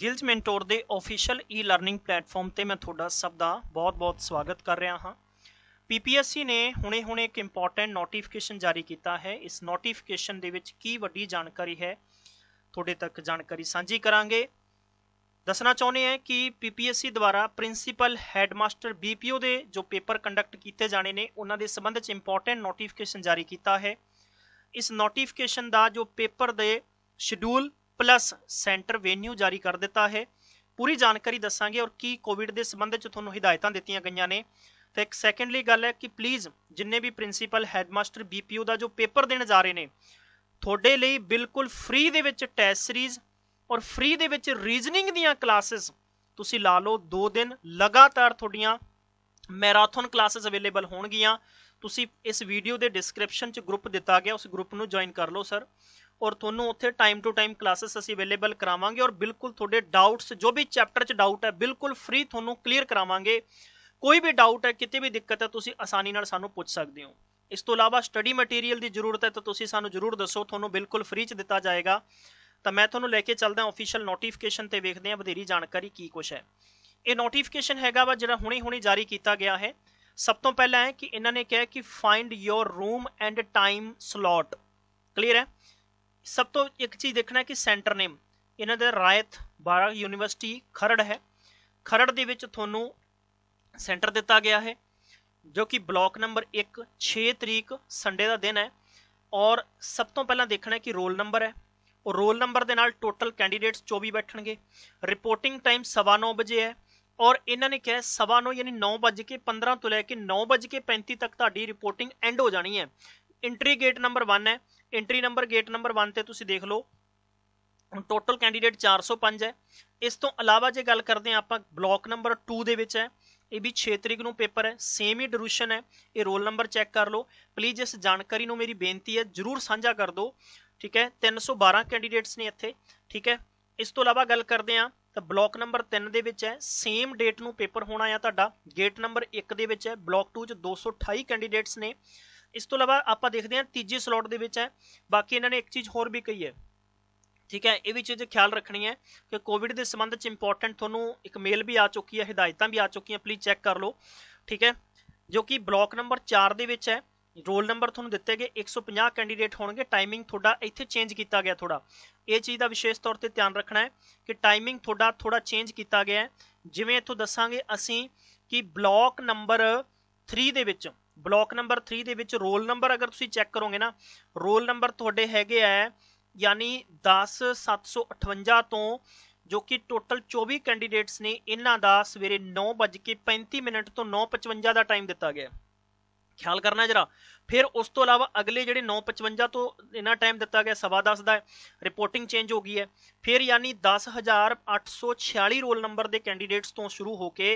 ਗਿਲਜ mentor ਦੇ official e learning platform ਤੇ ਮੈਂ ਤੁਹਾਡਾ ਸਭ ਦਾ ਬਹੁਤ-ਬਹੁਤ ਸਵਾਗਤ ਕਰ ਰਿਹਾ ਹਾਂ ਪੀਪੀਐਸਸੀ ਨੇ ਹੁਣੇ-ਹੁਣੇ ਇੱਕ ਇੰਪੋਰਟੈਂਟ ਨੋਟੀਫਿਕੇਸ਼ਨ ਜਾਰੀ ਕੀਤਾ ਹੈ ਇਸ ਨੋਟੀਫਿਕੇਸ਼ਨ ਦੇ ਵਿੱਚ ਕੀ ਵੱਡੀ ਜਾਣਕਾਰੀ ਹੈ ਤੁਹਾਡੇ ਤੱਕ ਜਾਣਕਾਰੀ ਸਾਂਝੀ ਕਰਾਂਗੇ ਦੱਸਣਾ ਚਾਹੁੰਦੇ ਹਾਂ ਕਿ ਪੀਪੀਐਸਸੀ ਦੁਆਰਾ ਪ੍ਰਿੰਸੀਪਲ ਹੈਡਮਾਸਟਰ ਬੀਪੀਓ ਦੇ ਜੋ ਪੇਪਰ ਕੰਡਕਟ ਕੀਤੇ ਜਾਣੇ ਨੇ ਉਹਨਾਂ ਦੇ ਸੰਬੰਧ ਵਿੱਚ ਇੰਪੋਰਟੈਂਟ ਨੋਟੀਫਿਕੇਸ਼ਨ ਜਾਰੀ ਕੀਤਾ ਹੈ ਇਸ ਨੋਟੀਫਿਕੇਸ਼ਨ ਦਾ ਜੋ ਪੇਪਰ ਦੇ ਸ਼ਡਿਊਲ ਪਲੱਸ ਸੈਂਟਰ ਵੈਨਿਊ ਜਾਰੀ ਕਰ ਦਿੱਤਾ ਹੈ ਪੂਰੀ ਜਾਣਕਾਰੀ ਦੱਸਾਂਗੇ ਔਰ ਕੀ ਕੋਵਿਡ ਦੇ ਸੰਬੰਧ ਵਿੱਚ ਤੁਹਾਨੂੰ ਹਦਾਇਤਾਂ ਦਿੱਤੀਆਂ ਗਈਆਂ ਨੇ ਤੇ ਇੱਕ ਸੈਕੰਡਲੀ ਗੱਲ ਹੈ ਕਿ ਪਲੀਜ਼ ਜਿੰਨੇ ਵੀ ਪ੍ਰਿੰਸੀਪਲ ਹੈਡਮਾਸਟਰ ਬੀਪੀਓ ਦਾ ਜੋ ਪੇਪਰ ਦੇਣ ਜਾ ਰਹੇ ਨੇ ਤੁਹਾਡੇ ਲਈ ਬਿਲਕੁਲ ਫ੍ਰੀ ਦੇ ਵਿੱਚ ਟੈਸਟ ਸੀਰੀਜ਼ ਔਰ ਫ੍ਰੀ ਦੇ ਵਿੱਚ ਰੀਜ਼ਨਿੰਗ ਦੀਆਂ ਕਲਾਸਿਸ ਤੁਸੀਂ ਲਾ ਲਓ 2 ਦਿਨ ਲਗਾਤਾਰ ਤੁਹਾਡੀਆਂ ਮੈਰਾਥਨ ਕਲਾਸਿਸ ਅਵੇਲੇਬਲ ਹੋਣਗੀਆਂ ਤੁਸੀਂ ਇਸ ਵੀਡੀਓ ਦੇ ਡਿਸਕ੍ਰਿਪਸ਼ਨ 'ਚ ਗਰੁੱਪ ਦਿੱਤਾ ਗਿਆ ਉਸ ਗਰੁੱਪ ਨੂੰ ਜੁਆਇਨ ਕਰ ਲਓ ਸਰ ਔਰ ਤੁਹਾਨੂੰ ਉੱਥੇ ਟਾਈਮ ਟੂ ਟਾਈਮ ਕਲਾਸਸ ਅਸੀਂ ਅਵੇਲੇਬਲ ਕਰਾਵਾਂਗੇ ਔਰ ਬਿਲਕੁਲ ਤੁਹਾਡੇ ਡਾਊਟਸ ਜੋ ਵੀ ਚੈਪਟਰ 'ਚ ਡਾਊਟ ਹੈ ਬਿਲਕੁਲ ਫ੍ਰੀ ਤੁਹਾਨੂੰ ਕਲੀਅਰ ਕਰਾਵਾਂਗੇ ਕੋਈ ਵੀ ਡਾਊਟ ਹੈ ਕਿਤੇ ਵੀ ਦਿੱਕਤ ਹੈ ਤੁਸੀਂ ਆਸਾਨੀ ਨਾਲ ਸਾਨੂੰ ਪੁੱਛ ਸਕਦੇ ਹੋ ਇਸ ਤੋਂ ਇਲਾਵਾ ਸਟੱਡੀ ਮਟੀਰੀਅਲ ਦੀ ਜ਼ਰੂਰਤ ਹੈ ਤਾਂ ਤੁਸੀਂ ਸਾਨੂੰ ਜ਼ਰੂਰ ਦੱਸੋ ਤੁਹਾਨੂੰ ਬਿਲਕੁਲ ਫ੍ਰੀ 'ਚ ਦਿੱਤਾ ਜਾਏਗਾ ਤਾਂ ਮੈਂ ਤੁਹਾਨੂੰ ਲੈ ਕੇ ਚੱਲਦਾ ਆਫੀਸ਼ੀਅਲ ਨੋਟੀਫਿਕੇਸ਼ਨ ਤੇ ਵੇਖਦੇ ਹਾਂ ਵਧੇਰੀ ਜਾਣਕਾਰੀ ਕੀ ਕੁਛ ਹੈ ਇਹ ਨੋਟੀਫਿਕੇਸ਼ਨ ਹੈਗਾ ਵਾ ਜਿਹੜਾ ਹੁਣੇ-ਹੁਣੇ ਜਾਰੀ ਕੀਤਾ ਗਿਆ ਹੈ ਸਭ ਤੋਂ ਪਹਿਲਾਂ ਹੈ ਕਿ ਇਹਨਾਂ ਨੇ ਕਿਹਾ ਕਿ find your room and time slot clear ਹੈ ਸਭ ਤੋਂ ਇੱਕ ਚੀਜ਼ ਦੇਖਣਾ ਕਿ ਸੈਂਟਰ ਨੇਮ ਇਹਨਾਂ ਦਾ ਰਾਇਤ ਬਾਰਾ ਯੂਨੀਵਰਸਿਟੀ ਖਰੜ ਹੈ ਖਰੜ ਦੇ ਵਿੱਚ ਤੁਹਾਨੂੰ ਸੈਂਟਰ ਦਿੱਤਾ ਗਿਆ ਹੈ ਜੋ ਕਿ ਬਲਾਕ ਨੰਬਰ 1 6 ਤਰੀਕ ਸੰਡੇ ਦਾ ਦਿਨ ਹੈ ਔਰ ਸਭ ਤੋਂ ਪਹਿਲਾਂ ਦੇਖਣਾ ਹੈ ਕਿ ਰੋਲ ਨੰਬਰ ਹੈ ਉਹ ਰੋਲ ਨੰਬਰ ਦੇ ਨਾਲ ਟੋਟਲ ਕੈਂਡੀਡੇਟਸ 24 ਬੈਠਣਗੇ ਰਿਪੋਰਟਿੰਗ ਟਾਈਮ 9:30 ਵਜੇ ਹੈ ਔਰ ਇਹਨਾਂ ਨੇ ਕਿਹਾ 9:30 ਯਾਨੀ 9:15 ਤੋਂ ਲੈ ਕੇ 9:35 ਤੱਕ ਤੁਹਾਡੀ ਰਿਪੋਰਟਿੰਗ ਐਂਡ ਹੋ ਜਾਣੀ ਹੈ ਇੰਟਰੀ ਗੇਟ ਨੰਬਰ 1 ਹੈ ਐਂਟਰੀ ਨੰਬਰ ਗੇਟ ਨੰਬਰ 1 ਤੇ ਤੁਸੀਂ ਦੇਖ ਲਓ ਟੋਟਲ ਕੈਂਡੀਡੇਟ 405 ਹੈ ਇਸ ਤੋਂ ਇਲਾਵਾ ਜੇ ਗੱਲ ਕਰਦੇ ਆ ਆਪਾਂ ਬਲਾਕ ਨੰਬਰ 2 ਦੇ ਵਿੱਚ ਹੈ ਇਹ ਵੀ 6 ਤਰੀਕ ਨੂੰ ਪੇਪਰ ਹੈ ਸੇਮ ਹੀ ਡਿਊਰੇਸ਼ਨ ਹੈ ਇਹ ਰੋਲ ਨੰਬਰ ਚੈੱਕ ਕਰ ਲਓ ਪਲੀਜ਼ ਇਸ ਜਾਣਕਾਰੀ ਨੂੰ ਮੇਰੀ ਬੇਨਤੀ ਹੈ ਜਰੂਰ ਸਾਂਝਾ ਕਰ ਦਿਓ ਠੀਕ ਹੈ 312 ਕੈਂਡੀਡੇਟਸ ਨੇ ਇੱਥੇ ਠੀਕ ਹੈ ਇਸ ਤੋਂ ਇਲਾਵਾ ਗੱਲ ਕਰਦੇ ਆ ਤਾਂ ਬਲਾਕ ਨੰਬਰ 3 ਦੇ ਵਿੱਚ ਹੈ ਸੇਮ ਡੇਟ ਨੂੰ ਪੇਪਰ ਹੋਣਾ ਹੈ ਤੁਹਾਡਾ ਗੇਟ ਨੰਬਰ 1 ਦੇ ਵਿੱਚ ਹੈ ਬਲਾਕ 2 ਚ 228 ਕੈਂਡੀਡੇਟਸ ਨੇ ਇਸ ਤੋਂ ਇਲਾਵਾ ਆਪਾਂ ਦੇਖਦੇ ਹਾਂ ਤੀਜੀ ਸਲੋਟ ਦੇ ਵਿੱਚ ਹੈ ਬਾਕੀ ਇਹਨਾਂ ਨੇ ਇੱਕ ਚੀਜ਼ ਹੋਰ ਵੀ ਕਹੀ ਹੈ ਠੀਕ ਹੈ ਇਹ ਵੀ ਚੀਜ਼ ਖਿਆਲ ਰੱਖਣੀ ਹੈ ਕਿ ਕੋਵਿਡ ਦੇ ਸੰਬੰਧ ਚ ਇੰਪੋਰਟੈਂਟ ਤੁਹਾਨੂੰ ਇੱਕ ਮੇਲ ਵੀ ਆ ਚੁੱਕੀ ਹੈ ਹਦਾਇਤਾਂ ਵੀ ਆ ਚੁੱਕੀਆਂ ਪਲੀਜ਼ ਚੈੱਕ ਕਰ ਲਓ ਠੀਕ ਹੈ ਜੋ ਕਿ ਬਲਾਕ ਨੰਬਰ 4 ਦੇ ਵਿੱਚ ਹੈ ਰੋਲ ਨੰਬਰ ਤੁਹਾਨੂੰ ਦਿੱਤੇ ਗਏ 150 ਕੈਂਡੀਡੇਟ ਹੋਣਗੇ ਟਾਈਮਿੰਗ ਤੁਹਾਡਾ ਇੱਥੇ ਚੇਂਜ ਕੀਤਾ ਗਿਆ ਥੋੜਾ ਇਹ ਚੀਜ਼ ਦਾ ਵਿਸ਼ੇਸ਼ ਤੌਰ ਤੇ ਧਿਆਨ ਰੱਖਣਾ ਹੈ ਕਿ ਟਾਈਮਿੰਗ ਤੁਹਾਡਾ ਥੋੜਾ ਚੇਂਜ ਕੀਤਾ ਗਿਆ ਹੈ ਜਿਵੇਂ ਇੱਥੋਂ ਦੱਸਾਂਗੇ ਅਸੀਂ ਕਿ ਬਲਾਕ ਨੰਬਰ 3 ਦੇ ਵਿੱਚ ਬਲਾਕ ਨੰਬਰ 3 ਦੇ ਵਿੱਚ ਰੋਲ ਨੰਬਰ ਅਗਰ ਤੁਸੀਂ ਚੈੱਕ ਕਰੋਗੇ ਨਾ ਰੋਲ ਨੰਬਰ ਤੁਹਾਡੇ ਹੈਗੇ ਆ ਯਾਨੀ 10758 ਤੋਂ ਜੋ ਕਿ ਟੋਟਲ 24 ਕੈਂਡੀਡੇਟਸ ਨੇ ਇਹਨਾਂ ਦਾ ਸਵੇਰੇ 9:35 ਤੋਂ 9:55 ਦਾ ਟਾਈਮ ਦਿੱਤਾ ਗਿਆ ਖਿਆਲ ਕਰਨਾ ਜਰਾ ਫਿਰ ਉਸ ਤੋਂ ਇਲਾਵਾ ਅਗਲੇ ਜਿਹੜੇ 955 ਤੋਂ ਇਹਨਾਂ ਟਾਈਮ ਦਿੱਤਾ ਗਿਆ ਸਵਾ 10 ਦਾ ਰਿਪੋਰਟਿੰਗ ਚੇਂਜ ਹੋ ਗਈ ਹੈ ਫਿਰ ਯਾਨੀ 10846 ਰੋਲ ਨੰਬਰ ਦੇ ਕੈਂਡੀਡੇਟਸ ਤੋਂ ਸ਼ੁਰੂ ਹੋ ਕੇ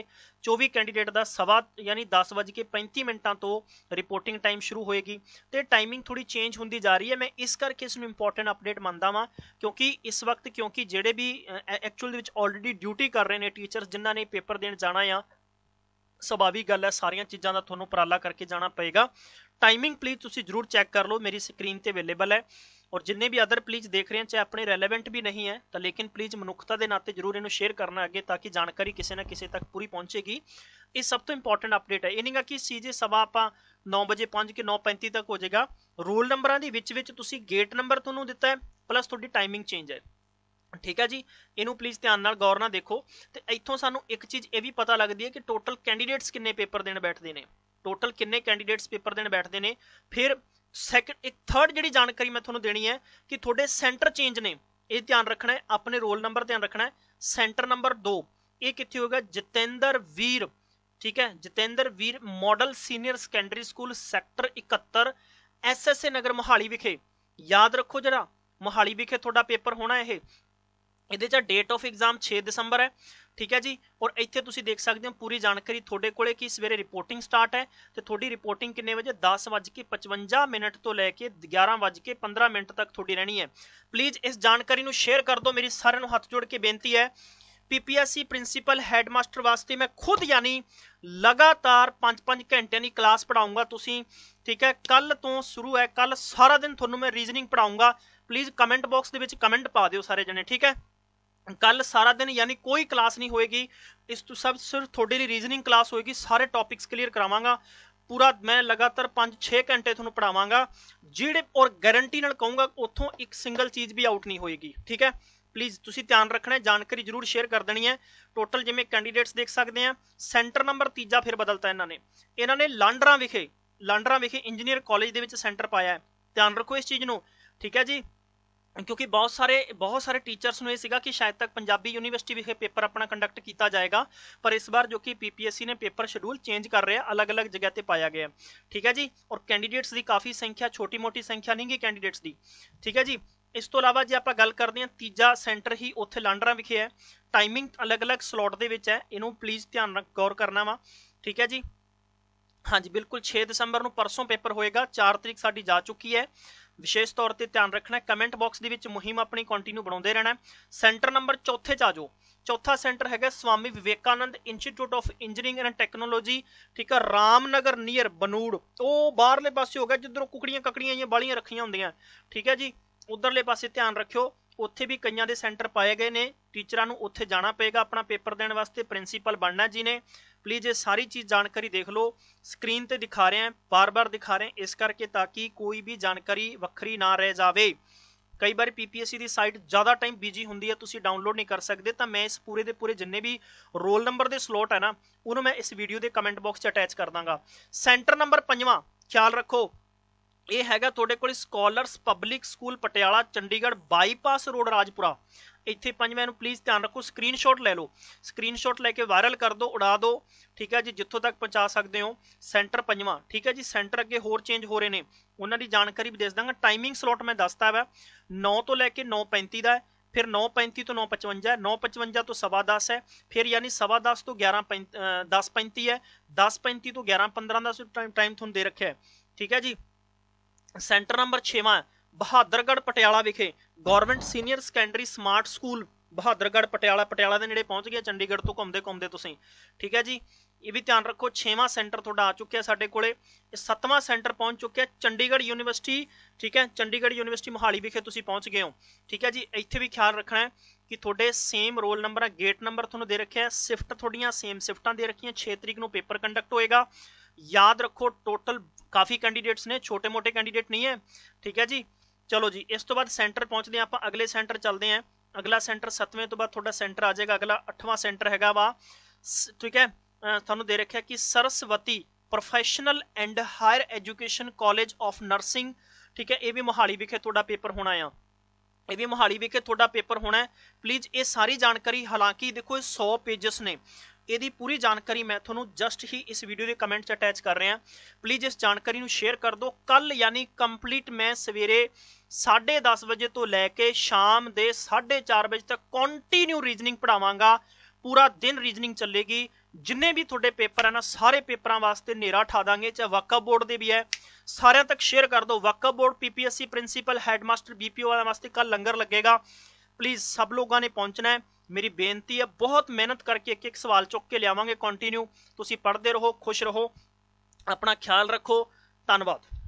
24 ਕੈਂਡੀਡੇਟ ਦਾ ਸਵਾ ਯਾਨੀ 10:35 ਮਿੰਟਾਂ ਤੋਂ ਰਿਪੋਰਟਿੰਗ ਟਾਈਮ ਸ਼ੁਰੂ ਹੋਏਗੀ ਤੇ ਟਾਈਮਿੰਗ ਥੋੜੀ ਚੇਂਜ ਹੁੰਦੀ ਜਾ ਰਹੀ ਹੈ ਮੈਂ ਇਸ ਕਰਕੇ ਇਸ ਨੂੰ ਇੰਪੋਰਟੈਂਟ ਅਪਡੇਟ ਮੰਨਦਾ ਵਾਂ ਕਿਉਂਕਿ ਇਸ ਵਕਤ ਕਿਉਂਕਿ ਜਿਹੜੇ ਵੀ ਐਕਚੁਅਲ ਦੇ ਵਿੱਚ ਆਲਰੇਡੀ ਡਿਊਟੀ ਕਰ ਰਹੇ ਨੇ ਟੀਚਰਸ ਜਿਨ੍ਹਾਂ ਨੇ ਪੇਪਰ ਦੇਣ ਜਾਣਾ ਆ ਸੁਭਾਵੀ ਗੱਲ ਹੈ ਸਾਰੀਆਂ ਚੀਜ਼ਾਂ ਦਾ ਤੁਹਾਨੂੰ ਉਪਰਾਲਾ ਕਰਕੇ ਜਾਣਾ ਪਏਗਾ ਟਾਈਮਿੰਗ ਪਲੀਜ਼ ਤੁਸੀਂ ਜਰੂਰ ਚੈੱਕ ਕਰ ਲਓ ਮੇਰੀ ਸਕਰੀਨ ਤੇ ਅਵੇਲੇਬਲ ਹੈ ਔਰ ਜਿੰਨੇ ਵੀ ਅਦਰ ਪਲੀਜ਼ ਦੇਖ ਰਹੇ ਹਨ ਚਾਹੇ ਆਪਣੇ ਰੈਲੇਵੈਂਟ ਵੀ ਨਹੀਂ ਹੈ ਤਾਂ ਲੇਕਿਨ ਪਲੀਜ਼ ਮਨੁੱਖਤਾ ਦੇ ਨਾਤੇ ਜਰੂਰ ਇਹਨੂੰ ਸ਼ੇਅਰ ਕਰਨਾ ਅੱਗੇ ਤਾਂ ਕਿ ਜਾਣਕਾਰੀ ਕਿਸੇ ਨਾ ਕਿਸੇ ਤੱਕ ਪੂਰੀ ਪਹੁੰਚੇਗੀ ਇਹ ਸਭ ਤੋਂ ਇੰਪੋਰਟੈਂਟ ਅਪਡੇਟ ਹੈ ਇਹ ਨਹੀਂਗਾ ਕਿ ਸੀਜੇ ਸਵਾ ਆਪਾਂ 9 ਵਜੇ ਪਹੁੰਚ ਕੇ 9:35 ਤੱਕ ਹੋ ਜਾਏਗਾ ਰੋਲ ਨੰਬਰਾਂ ਦੇ ਵਿੱਚ ਵਿੱਚ ਤੁਸੀਂ ਗੇਟ ਨੰਬਰ ਤੁਹਾਨੂੰ ਦਿੱਤਾ ਹੈ ਪਲੱਸ ਤੁਹਾਡੀ ਟਾਈਮਿੰਗ ਚੇਂਜ ਹੈ ਠੀਕ ਹੈ ਜੀ ਇਹਨੂੰ ਪਲੀਜ਼ ਧਿਆਨ ਨਾਲ ਗੌਰ ਨਾਲ ਦੇਖੋ ਤੇ ਇੱਥੋਂ ਸਾਨੂੰ ਇੱਕ ਚੀਜ਼ ਇਹ ਵੀ ਪਤਾ ਲੱਗਦੀ ਹੈ ਕਿ ਟੋਟਲ ਕੈਂਡੀਡੇਟਸ ਕਿੰਨੇ ਪੇਪਰ ਦੇਣ ਬੈਠਦੇ ਨੇ ਟੋਟਲ ਕਿੰਨੇ ਕੈਂਡੀਡੇਟਸ ਪੇਪਰ ਦੇਣ ਬੈਠਦੇ ਨੇ ਫਿਰ ਸੈਕੰਡ ਇੱਕ ਥਰਡ ਜਿਹੜੀ ਜਾਣਕਾਰੀ ਮੈਂ ਤੁਹਾਨੂੰ ਦੇਣੀ ਹੈ ਕਿ ਤੁਹਾਡੇ ਸੈਂਟਰ ਚੇਂਜ ਨੇ ਇਹ ਧਿਆਨ ਰੱਖਣਾ ਹੈ ਆਪਣੇ ਰੋਲ ਨੰਬਰ ਧਿਆਨ ਰੱਖਣਾ ਹੈ ਸੈਂਟਰ ਨੰਬਰ 2 ਇਹ ਕਿੱਥੇ ਹੋਗਾ ਜਤਿੰਦਰ ਵੀਰ ਠੀਕ ਹੈ Jatinder Veer model senior secondary school sector 71 SSA Nagar Mohali ਵਿਖੇ ਯਾਦ ਰੱਖੋ ਜਰਾ ਮੋਹਾਲੀ ਵਿਖੇ ਤੁਹਾਡਾ ਪੇਪਰ ਹੋਣਾ ਇਹ ਇਹਦੇ ਚ ਡੇਟ ਆਫ ਐਗਜ਼ਾਮ 6 ਦਸੰਬਰ ਹੈ ਠੀਕ ਹੈ ਜੀ ਔਰ ਇੱਥੇ ਤੁਸੀਂ ਦੇਖ ਸਕਦੇ ਹੋ ਪੂਰੀ ਜਾਣਕਾਰੀ ਤੁਹਾਡੇ ਕੋਲੇ ਕਿ ਸਵੇਰੇ ਰਿਪੋਰਟਿੰਗ ਸਟਾਰਟ ਹੈ ਤੇ ਤੁਹਾਡੀ ਰਿਪੋਰਟਿੰਗ ਕਿੰਨੇ ਵਜੇ 10:55 ਮਿੰਟ ਤੋਂ ਲੈ ਕੇ 11:15 ਮਿੰਟ ਤੱਕ ਤੁਹਾਡੀ ਰਹਿਣੀ ਹੈ ਪਲੀਜ਼ ਇਸ ਜਾਣਕਾਰੀ ਨੂੰ ਸ਼ੇਅਰ ਕਰ ਦਿਓ ਮੇਰੀ ਸਾਰਿਆਂ ਨੂੰ ਹੱਥ ਜੋੜ ਕੇ ਬੇਨਤੀ ਹੈ ਪੀਪੀਐਸਸੀ ਪ੍ਰਿੰਸੀਪਲ ਹੈਡਮਾਸਟਰ ਵਾਸਤੇ ਮੈਂ ਖੁਦ ਯਾਨੀ ਲਗਾਤਾਰ 5-5 ਘੰਟਿਆਂ ਦੀ ਕਲਾਸ ਪੜਾਉਂਗਾ ਤੁਸੀਂ ਠੀਕ ਹੈ ਕੱਲ ਤੋਂ ਸ਼ੁਰੂ ਹੈ ਕੱਲ ਸਾਰਾ ਦਿਨ ਤੁਹਾਨੂੰ ਮੈਂ ਰੀਜ਼ਨਿੰਗ ਪੜਾਉਂਗਾ ਪਲੀਜ਼ ਕਮੈਂਟ ਬਾਕਸ ਦੇ ਵਿੱਚ ਕਮੈਂਟ ਪਾ ਦਿਓ ਸਾਰੇ ਜਣੇ ਠੀਕ ਹੈ ਕੱਲ ਸਾਰਾ ਦਿਨ ਯਾਨੀ ਕੋਈ ਕਲਾਸ ਨਹੀਂ ਹੋਏਗੀ ਇਸ ਤੋਂ ਸਭ ਸਿਰਫ ਤੁਹਾਡੇ ਲਈ ਰੀਜ਼ਨਿੰਗ ਕਲਾਸ ਹੋਏਗੀ ਸਾਰੇ ਟੌਪਿਕਸ ਕਲੀਅਰ ਕਰਾਵਾਂਗਾ ਪੂਰਾ ਮੈਂ ਲਗਾਤਾਰ 5-6 ਘੰਟੇ ਤੁਹਾਨੂੰ ਪੜਾਵਾਂਗਾ ਜਿਹੜੇ ਔਰ ਗਾਰੰਟੀ ਨਾਲ ਕਹੂੰਗਾ ਉੱਥੋਂ ਇੱਕ ਸਿੰਗਲ ਚੀਜ਼ ਵੀ ਆਊਟ ਨਹੀਂ ਹੋਏਗੀ ਠੀਕ ਹੈ ਪਲੀਜ਼ ਤੁਸੀਂ ਧਿਆਨ ਰੱਖਣਾ ਜਾਣਕਾਰੀ ਜ਼ਰੂਰ ਸ਼ੇਅਰ ਕਰ ਦੇਣੀ ਹੈ ਟੋਟਲ ਜਿਵੇਂ ਕੈਂਡੀਡੇਟਸ ਦੇਖ ਸਕਦੇ ਆ ਸੈਂਟਰ ਨੰਬਰ ਤੀਜਾ ਫਿਰ ਬਦਲਤਾ ਇਹਨਾਂ ਨੇ ਇਹਨਾਂ ਨੇ ਲਾਂਡਰਾ ਵਿਖੇ ਲਾਂਡਰਾ ਵਿਖੇ ਇੰਜੀਨੀਅਰ ਕਾਲਜ ਦੇ ਵਿੱਚ ਸੈਂਟਰ ਪਾਇਆ ਹੈ ਧਿਆਨ ਰੱਖੋ ਇਸ ਚੀਜ਼ ਨੂੰ ਠੀਕ ਹੈ ਜੀ ਕਿਉਂਕਿ ਬਹੁਤ ਸਾਰੇ ਬਹੁਤ ਸਾਰੇ ਟੀਚਰਸ ਨੂੰ ਇਹ ਸੀਗਾ ਕਿ ਸ਼ਾਇਦ ਤੱਕ ਪੰਜਾਬੀ ਯੂਨੀਵਰਸਿਟੀ ਵਿਖੇ ਪੇਪਰ ਆਪਣਾ ਕੰਡਕਟ ਕੀਤਾ ਜਾਏਗਾ ਪਰ ਇਸ ਵਾਰ ਜੋ ਕਿ ਪੀਪੀਐਸਸੀ ਨੇ ਪੇਪਰ ਸ਼ਡਿਊਲ ਚੇਂਜ ਕਰ ਰਿਹਾ ਅਲੱਗ-ਅਲੱਗ ਜਗ੍ਹਾ ਤੇ ਪਾਇਆ ਗਿਆ ਠੀਕ ਹੈ ਜੀ ਔਰ ਕੈਂਡੀਡੇਟਸ ਦੀ ਕਾਫੀ ਸੰਖਿਆ ਛੋਟੀ-ਮੋਟੀ ਸੰਖਿਆ ਨਹੀਂਗੀ ਕੈਂਡੀਡੇਟਸ ਦੀ ਠੀਕ ਹੈ ਜੀ ਇਸ ਤੋਂ ਇਲਾਵਾ ਜੇ ਆਪਾਂ ਗੱਲ ਕਰਦੇ ਹਾਂ ਤੀਜਾ ਸੈਂਟਰ ਹੀ ਉੱਥੇ ਲਾਂਡਰਾ ਵਿਖੇ ਹੈ ਟਾਈਮਿੰਗ ਅਲੱਗ-ਅਲੱਗ ਸਲੋਟ ਦੇ ਵਿੱਚ ਹੈ ਇਹਨੂੰ ਪਲੀਜ਼ ਧਿਆਨ ਰੱਖ ਗੌਰ ਕਰਨਾ ਵਾ ਠੀਕ ਹੈ ਜੀ ਹਾਂਜੀ ਬਿਲਕੁਲ 6 ਦਸੰਬਰ ਨੂੰ ਪਰਸੋਂ ਪੇਪਰ ਹੋਏਗਾ 4 ਤਰੀਕ ਸਾਡੀ ਜਾ ਚੁੱਕੀ ਹੈ ਵਿਸ਼ੇਸ਼ ਤੌਰ ਤੇ ਧਿਆਨ ਰੱਖਣਾ ਕਮੈਂਟ ਬਾਕਸ ਦੇ ਵਿੱਚ ਮੁਹਿੰਮ ਆਪਣੀ ਕੰਟੀਨਿਊ ਬਣਾਉਂਦੇ ਰਹਿਣਾ ਸੈਂਟਰ ਨੰਬਰ ਚੌਥੇ ਚ ਆ ਜਾਓ ਚੌਥਾ ਸੈਂਟਰ ਹੈਗਾ Swami Vivekananda institute of engineering and technology ਠੀਕ ਆ ਰਾਮਨਗਰ ਨੀਅਰ ਬਨੂੜ ਉਹ ਬਾਹਰਲੇ ਪਾਸੇ ਹੋ ਗਿਆ ਜਿੱਧਰੋਂ ਕੁਕੜੀਆਂ ਕਕੜੀਆਂ ਜਾਂ ਬਾਲੀਆਂ ਰੱਖੀਆਂ ਹੁੰਦੀਆਂ ਠੀਕ ਹੈ ਜੀ ਉਧਰਲੇ ਪਾਸੇ ਧਿਆਨ ਰੱਖਿਓ ਉੱਥੇ ਵੀ ਕਈਆਂ ਦੇ ਸੈਂਟਰ ਪਾਏ ਗਏ ਨੇ ਟੀਚਰਾਂ ਨੂੰ ਉੱਥੇ ਜਾਣਾ ਪਏਗਾ ਆਪਣਾ ਪੇਪਰ ਦੇਣ ਵਾਸਤੇ ਪ੍ਰਿੰਸੀਪਲ ਬਣਨਾ ਜੀ ਨੇ ਪਲੀਜ਼ ਇਹ ਸਾਰੀ ਚੀਜ਼ ਜਾਣਕਾਰੀ ਦੇਖ ਲਓ ਸਕਰੀਨ ਤੇ ਦਿਖਾ ਰਿਹਾ ਹਾਂ ਬਾਰ-ਬਾਰ ਦਿਖਾ ਰਿਹਾ ਇਸ ਕਰਕੇ ਤਾਂ ਕਿ ਕੋਈ ਵੀ ਜਾਣਕਾਰੀ ਵੱਖਰੀ ਨਾ ਰਹਿ ਜਾਵੇ ਕਈ ਵਾਰ ਪੀਪੀਐਸਸੀ ਦੀ ਸਾਈਟ ਜ਼ਿਆਦਾ ਟਾਈਮ ਬਿਜੀ ਹੁੰਦੀ ਹੈ ਤੁਸੀਂ ਡਾਊਨਲੋਡ ਨਹੀਂ ਕਰ ਸਕਦੇ ਤਾਂ ਮੈਂ ਇਸ ਪੂਰੇ ਦੇ ਪੂਰੇ ਜਿੰਨੇ ਵੀ ਰੋਲ ਨੰਬਰ ਦੇ ਸਲੋਟ ਹੈ ਨਾ ਉਹਨੂੰ ਮੈਂ ਇਸ ਵੀਡੀਓ ਦੇ ਕਮੈਂਟ ਬਾਕਸ 'ਚ ਅਟੈਚ ਕਰ ਦਾਂਗਾ ਸੈਂਟਰ ਨੰਬਰ ਪੰਜਵਾਂ ਖਿਆਲ ਰੱਖੋ ਇਹ ਹੈਗਾ ਤੁਹਾਡੇ ਕੋਲ scholars public school Patiala Chandigarh bypass road Rajpura ਇੱਥੇ ਪੰਜਵੇਂ ਨੂੰ ਪਲੀਜ਼ ਧਿਆਨ ਰੱਖੋ ਸਕਰੀਨਸ਼ਾਟ ਲੈ ਲਓ ਸਕਰੀਨਸ਼ਾਟ ਲੈ ਕੇ ਵਾਇਰਲ ਕਰ ਦਿਓ ਉਡਾ ਦਿਓ ਠੀਕ ਹੈ ਜੀ ਜਿੱਥੋਂ ਤੱਕ ਪਹੁੰਚਾ ਸਕਦੇ ਹੋ ਸੈਂਟਰ ਪੰਜਵਾਂ ਠੀਕ ਹੈ ਜੀ ਸੈਂਟਰ ਅੱਗੇ ਹੋਰ ਚੇਂਜ ਹੋ ਰਹੇ ਨੇ ਉਹਨਾਂ ਦੀ ਜਾਣਕਾਰੀ ਵੀ ਦੇ ਦਾਂਗਾ ਟਾਈਮਿੰਗ ਸਲੋਟ ਮੈਂ ਦੱਸਤਾ ਹੈ 9 ਤੋਂ ਲੈ ਕੇ 9:35 ਦਾ ਹੈ ਫਿਰ 9:35 ਤੋਂ 9:55 ਹੈ 9:55 ਤੋਂ 10:10 ਹੈ ਫਿਰ ਯਾਨੀ 10:10 ਤੋਂ 11:10:35 ਹੈ 10:35 ਤੋਂ 11:15 ਦਾ ਟਾਈਮ ਤੁਹਾਨੂੰ ਦੇ ਰੱਖਿਆ ਹੈ ਠੀਕ ਹੈ ਜੀ ਸੈਂਟਰ ਨੰਬਰ 6ਵਾਂ ਬਹਾਦਰਗੜ ਪਟਿਆਲਾ ਵਿਖੇ government senior secondary smart school Bahadurgarh Patiala Patiala ਦੇ ਨੇੜੇ ਪਹੁੰਚ ਗਿਆ ਚੰਡੀਗੜ੍ਹ ਤੋਂ ਘੁੰਮਦੇ ਘੁੰਮਦੇ ਤੁਸੀਂ ਠੀਕ ਹੈ ਜੀ ਇਹ ਵੀ ਧਿਆਨ ਰੱਖੋ 6ਵਾਂ ਸੈਂਟਰ ਤੁਹਾਡਾ ਆ ਚੁੱਕਿਆ ਸਾਡੇ ਕੋਲੇ ਇਹ 7ਵਾਂ ਸੈਂਟਰ ਪਹੁੰਚ ਚੁੱਕਿਆ ਚੰਡੀਗੜ੍ਹ ਯੂਨੀਵਰਸਿਟੀ ਠੀਕ ਹੈ ਚੰਡੀਗੜ੍ਹ ਯੂਨੀਵਰਸਿਟੀ ਮੋਹਾਲੀ ਵਿਖੇ ਤੁਸੀਂ ਪਹੁੰਚ ਗਏ ਹੋ ਠੀਕ ਹੈ ਜੀ ਇੱਥੇ ਵੀ ਖਿਆਲ ਰੱਖਣਾ ਕਿ ਤੁਹਾਡੇ ਸੇਮ ਰੋਲ ਨੰਬਰ ਆ ਗੇਟ ਨੰਬਰ ਤੁਹਾਨੂੰ ਦੇ ਰੱਖਿਆ ਸਿਫਟ ਤੁਹਾਡੀਆਂ ਸੇਮ ਸਿਫਟਾਂ ਦੇ ਰੱਖੀਆਂ 6 ਤਰੀਕ ਨੂੰ ਪੇਪਰ ਕੰਡਕਟ ਹੋਏਗਾ ਯਾਦ ਰੱਖੋ ਟੋਟਲ ਕਾਫੀ ਕੈਂਡੀਡੇਟਸ ਨੇ ਛੋਟੇ-ਮੋਟੇ ਕੈਂਡੀਡੇਟ ਨਹੀਂ ਹੈ ਠੀਕ ਹੈ ਜੀ ਚਲੋ ਜੀ ਇਸ ਤੋਂ ਬਾਅਦ ਸੈਂਟਰ ਪਹੁੰਚਦੇ ਆਪਾਂ ਅਗਲੇ ਸੈਂਟਰ ਚੱਲਦੇ ਆਂ ਅਗਲਾ ਸੈਂਟਰ 7ਵੇਂ ਤੋਂ ਬਾਅਦ ਤੁਹਾਡਾ ਸੈਂਟਰ ਆ ਜਾਏਗਾ ਅਗਲਾ 8ਵਾਂ ਸੈਂਟਰ ਹੈਗਾ ਵਾ ਠੀਕ ਹੈ ਤੁਹਾਨੂੰ ਦੇ ਰੱਖਿਆ ਕਿ Saraswati professional and higher education college of nursing ਠੀਕ ਹੈ ਇਹ ਵੀ ਮੋਹਾਲੀ ਵਿਖੇ ਤੁਹਾਡਾ ਪੇਪਰ ਹੋਣਾ ਆ ਇਹ ਵੀ ਮੋਹਾਲੀ ਵਿਖੇ ਤੁਹਾਡਾ ਪੇਪਰ ਹੋਣਾ ਹੈ ਪਲੀਜ਼ ਇਹ ਸਾਰੀ ਜਾਣਕਾਰੀ ਹਾਲਾਂਕਿ ਦੇਖੋ ਇਹ 100 ਪੇजेस ਨੇ ਇਹਦੀ ਪੂਰੀ ਜਾਣਕਾਰੀ ਮੈਂ ਤੁਹਾਨੂੰ ਜਸਟ ਹੀ ਇਸ ਵੀਡੀਓ ਦੇ ਕਮੈਂਟ 'ਚ ਅਟੈਚ ਕਰ ਰਿਹਾ ਪਲੀਜ਼ ਇਸ ਜਾਣਕਾਰੀ ਨੂੰ ਸ਼ੇਅਰ ਕਰ ਦਿਓ ਕੱਲ ਯਾਨੀ ਕੰਪਲੀਟ ਮੈਂ ਸਵੇਰੇ 10:30 ਵਜੇ ਤੋਂ ਲੈ ਕੇ ਸ਼ਾਮ ਦੇ 4:30 ਵਜੇ ਤੱਕ ਕੰਟੀਨਿਊ ਰੀਜ਼ਨਿੰਗ ਪੜਾਵਾਂਗਾ ਪੂਰਾ ਦਿਨ ਰੀਜ਼ਨਿੰਗ ਚੱਲੇਗੀ ਜਿੰਨੇ ਵੀ ਤੁਹਾਡੇ ਪੇਪਰ ਆ ਨਾ ਸਾਰੇ ਪੇਪਰਾਂ ਵਾਸਤੇ ਨੇਰਾ ਠਾ ਦਾਂਗੇ ਚਾਹ ਵਾਕਾ ਬੋਰਡ ਦੇ ਵੀ ਹੈ ਸਾਰਿਆਂ ਤੱਕ ਸ਼ੇਅਰ ਕਰ ਦਿਓ ਵਾਕਾ board PPSC principal headmaster BPO ਵਾਲਿਆਂ ਵਾਸਤੇ ਕੱਲ ਲੰਗਰ ਲੱਗੇਗਾ ਪਲੀਜ਼ ਸਭ ਲੋਕਾਂ ਨੇ ਪਹੁੰਚਣਾ ਹੈ ਮੇਰੀ ਬੇਨਤੀ ਹੈ ਬਹੁਤ ਮਿਹਨਤ ਕਰਕੇ ਇੱਕ ਇੱਕ ਸਵਾਲ ਚੁੱਕ ਕੇ ਲਿਆਵਾਂਗੇ ਕੰਟੀਨਿਊ ਤੁਸੀਂ ਪੜ੍ਹਦੇ ਰਹੋ ਖੁਸ਼ ਰਹੋ ਆਪਣਾ ਖਿਆਲ ਰੱਖੋ ਧੰਨਵਾਦ